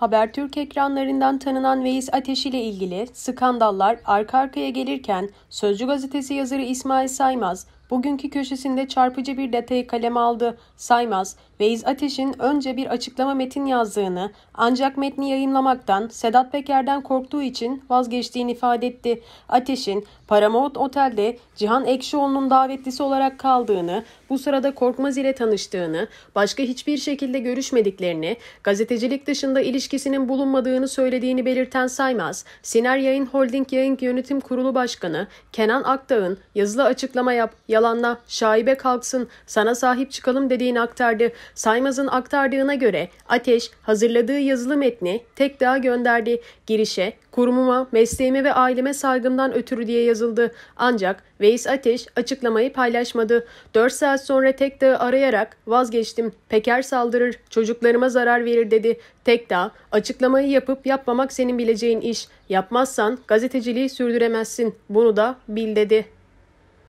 Habertürk ekranlarından tanınan Veys Ateş ile ilgili skandallar arka arkaya gelirken Sözcü gazetesi yazarı İsmail Saymaz bugünkü köşesinde çarpıcı bir detayı kaleme aldı. Saymaz, Veiz Ateş'in önce bir açıklama metin yazdığını ancak metni yayınlamaktan Sedat Peker'den korktuğu için vazgeçtiğini ifade etti. Ateş'in Paramount Otel'de Cihan Ekşioğlu'nun davetlisi olarak kaldığını, bu sırada Korkmaz ile tanıştığını, başka hiçbir şekilde görüşmediklerini, gazetecilik dışında ilişkisinin bulunmadığını söylediğini belirten Saymaz, Siner Yayın Holding Yayın Yönetim Kurulu Başkanı Kenan Aktağ'ın yazılı açıklama yap, yap yalanla, şaibe kalksın, sana sahip çıkalım dediğini aktardı. Saymaz'ın aktardığına göre Ateş hazırladığı yazılı metni tek daha gönderdi. Girişe, kurumuma, mesleğime ve aileme saygımdan ötürü diye yazıldı. Ancak Veys Ateş açıklamayı paylaşmadı. 4 saat sonra Tekdağ'ı arayarak vazgeçtim. Peker saldırır, çocuklarıma zarar verir dedi. Tekdağ, açıklamayı yapıp yapmamak senin bileceğin iş. Yapmazsan gazeteciliği sürdüremezsin. Bunu da bil dedi.